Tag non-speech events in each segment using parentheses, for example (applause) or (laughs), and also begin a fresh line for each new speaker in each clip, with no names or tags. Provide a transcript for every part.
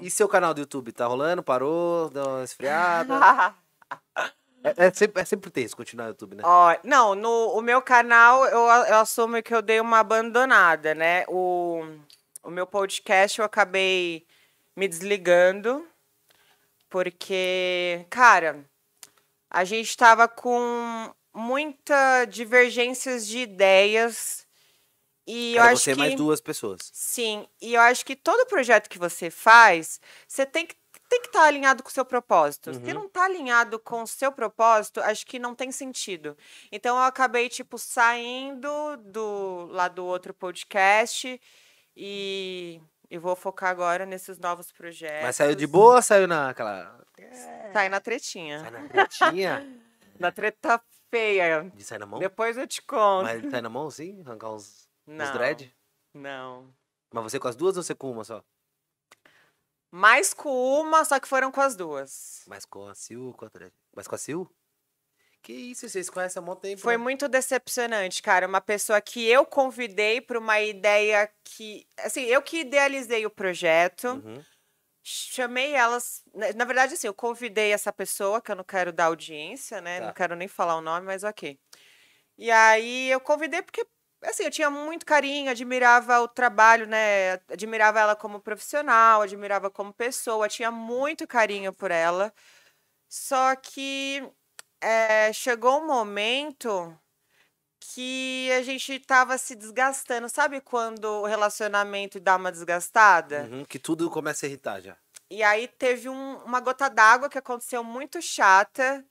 E seu canal do YouTube? Tá rolando? Parou? Deu uma esfriada? (laughs) É, é, sempre, é sempre tenso continuar no YouTube, né?
Ó, não, no o meu canal eu, eu assumo que eu dei uma abandonada, né? O, o meu podcast eu acabei me desligando, porque, cara, a gente tava com muita divergências de ideias e eu acho você que, mais duas pessoas. Sim, e eu acho que todo projeto que você faz, você tem que tem que estar tá alinhado com o seu propósito. Uhum. Se não está alinhado com o seu propósito, acho que não tem sentido. Então eu acabei tipo saindo do lá do outro podcast e e vou focar agora nesses novos projetos. Mas saiu
de boa ou saiu naquela.
É. Sai na tretinha. Sai na tretinha?
(laughs) na treta feia. De sair na mão? Depois eu te conto. Mas sai na mão, sim? Arrancar uns. Não. Os dread? Não. Mas você com as duas ou você com uma só?
Mais com uma, só que foram com as duas.
Mas com a Sil, com a dread. Mas com a Sil? Que isso, vocês conhecem há muito tempo. Foi né?
muito decepcionante, cara. Uma pessoa que eu convidei para uma ideia que. Assim, eu que idealizei o projeto. Uhum. Chamei elas. Né, na verdade, assim, eu convidei essa pessoa, que eu não quero dar audiência, né? Tá. Não quero nem falar o nome, mas ok. E aí eu convidei porque assim, eu tinha muito carinho, admirava o trabalho, né? Admirava ela como profissional, admirava como pessoa, tinha muito carinho por ela. Só que é, chegou um momento que a gente tava se desgastando. Sabe quando o relacionamento dá uma desgastada?
Uhum, que tudo começa a irritar já.
E aí teve um, uma gota d'água que aconteceu muito chata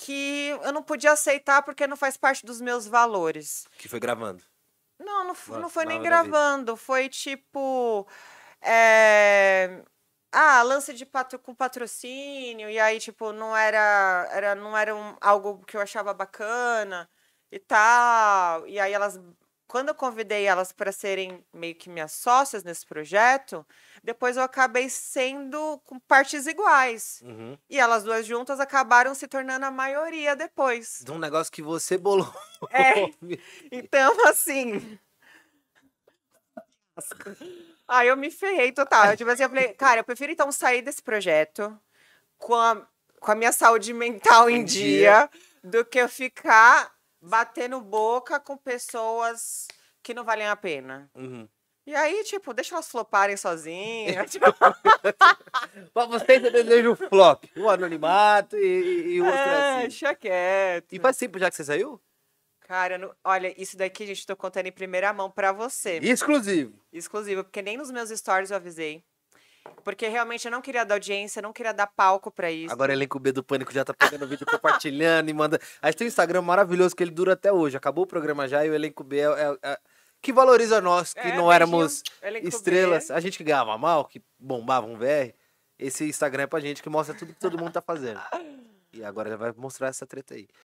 que eu não podia aceitar porque não faz parte dos meus valores.
Que foi gravando? Não, não, não, não foi nem é gravando.
Foi tipo. É... Ah, lance de patro, com patrocínio, e aí, tipo, não era, era, não era um, algo que eu achava bacana e tal. E aí elas quando eu convidei elas para serem meio que minhas sócias nesse projeto, depois eu acabei sendo com partes iguais. Uhum. E elas duas juntas acabaram se tornando a maioria depois.
De um negócio que você bolou. É. (laughs)
Então, assim. Aí eu me ferrei total. Eu, tipo assim, eu falei, cara, eu prefiro então sair desse projeto com a, com a minha saúde mental em, dia, dia do que eu ficar batendo boca com pessoas que
não valem a pena. Uhum.
E aí, tipo, deixa elas floparem sozinhas. tipo... (laughs)
pra vocês, eu desejo o flop. O anonimato e, e o outro é, assim. deixa
quieto. E faz tempo já que você saiu? Cara, olha, isso daqui, gente, tô contando em primeira mão pra você. Exclusivo. Exclusivo, porque nem nos meus stories eu avisei. Porque realmente eu não queria dar audiência, não queria dar palco pra isso. Agora
elenco B do Pânico já tá pegando vídeo, compartilhando e manda. Aí tem um Instagram maravilhoso que ele dura até hoje. Acabou o programa já e o elenco B é. é, é que valoriza nós, que é, não éramos estrelas. B. A gente que ganhava mal, que bombava um VR. Esse Instagram é pra gente que mostra tudo que todo mundo tá fazendo. E agora já vai mostrar essa treta aí.